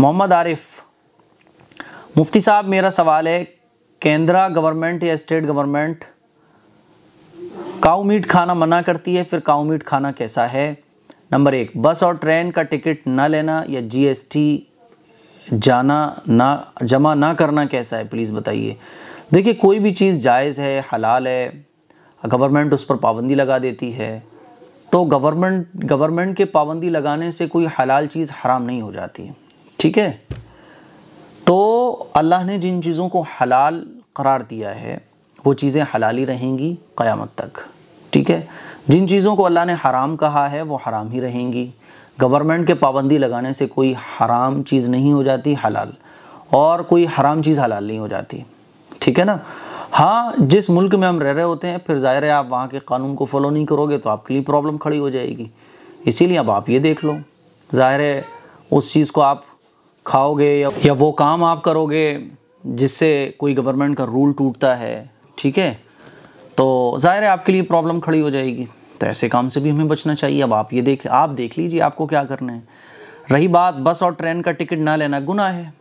मोहम्मद आरिफ मुफ्ती साहब मेरा सवाल है केंद्रा गवर्नमेंट या स्टेट गवर्नमेंट काऊ मीट खाना मना करती है फिर काऊ मीट खाना कैसा है नंबर एक बस और ट्रेन का टिकट ना लेना या जीएसटी जाना ना जमा ना करना कैसा है प्लीज़ बताइए देखिए कोई भी चीज़ जायज़ है हलाल है गवर्नमेंट उस पर पाबंदी लगा देती है तो गवर्नमेंट गवर्नमेंट के पाबंदी लगाने से कोई हलाल चीज़ हराम नहीं हो जाती ठीक है तो अल्लाह ने जिन चीज़ों को हलाल करार दिया है वो चीज़ें हलाल ही रहेंगी क़यामत तक ठीक है जिन चीज़ों को अल्लाह ने हराम कहा है वो हराम ही रहेंगी गवर्नमेंट के पाबंदी लगाने से कोई हराम चीज़ नहीं हो जाती हलाल और कोई हराम चीज़ हलाल नहीं हो जाती ठीक है ना हाँ जिस मुल्क में हम रह रहे होते हैं फिर ज़ाहिर है आप वहाँ के कानून को फॉलो नहीं करोगे तो आपके लिए प्रॉब्लम खड़ी हो जाएगी इसीलिए अब आप ये देख लो ज़ाहिर है उस चीज़ को आप खाओगे या, या वो काम आप करोगे जिससे कोई गवर्नमेंट का रूल टूटता है ठीक है तो ज़ाहिर है आपके लिए प्रॉब्लम खड़ी हो जाएगी तो ऐसे काम से भी हमें बचना चाहिए अब आप ये देख आप देख लीजिए आपको क्या करना है रही बात बस और ट्रेन का टिकट ना लेना गुना है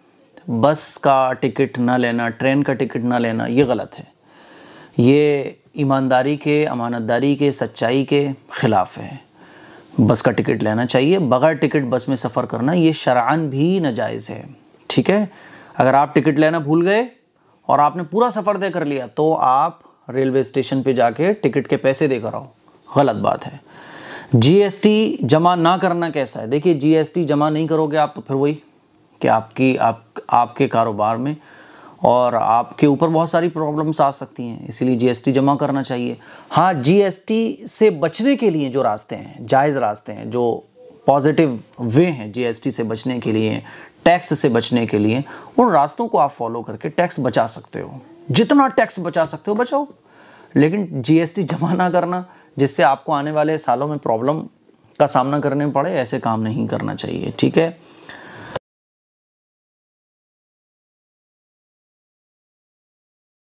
बस का टिकट ना लेना ट्रेन का टिकट ना लेना ये गलत है ये ईमानदारी के अमानतदारी के सच्चाई के ख़िलाफ़ है बस का टिकट लेना चाहिए बगैर टिकट बस में सफ़र करना ये शरान भी नाजायज़ है ठीक है अगर आप टिकट लेना भूल गए और आपने पूरा सफ़र तय कर लिया तो आप रेलवे स्टेशन पे जाके टिकट के पैसे दे कर आओ गलत बात है जीएसटी जमा ना करना कैसा है देखिए जीएसटी जमा नहीं करोगे आप तो फिर वही कि आपकी आप आपके कारोबार में और आपके ऊपर बहुत सारी प्रॉब्लम्स आ सकती हैं इसीलिए जीएसटी जमा करना चाहिए हाँ जीएसटी से बचने के लिए जो रास्ते हैं जायज़ रास्ते हैं जो पॉजिटिव वे हैं जीएसटी से बचने के लिए टैक्स से बचने के लिए उन रास्तों को आप फॉलो करके टैक्स बचा सकते हो जितना टैक्स बचा सकते हो बचाओ लेकिन जी जमा ना करना जिससे आपको आने वाले सालों में प्रॉब्लम का सामना करने पड़े ऐसे काम नहीं करना चाहिए ठीक है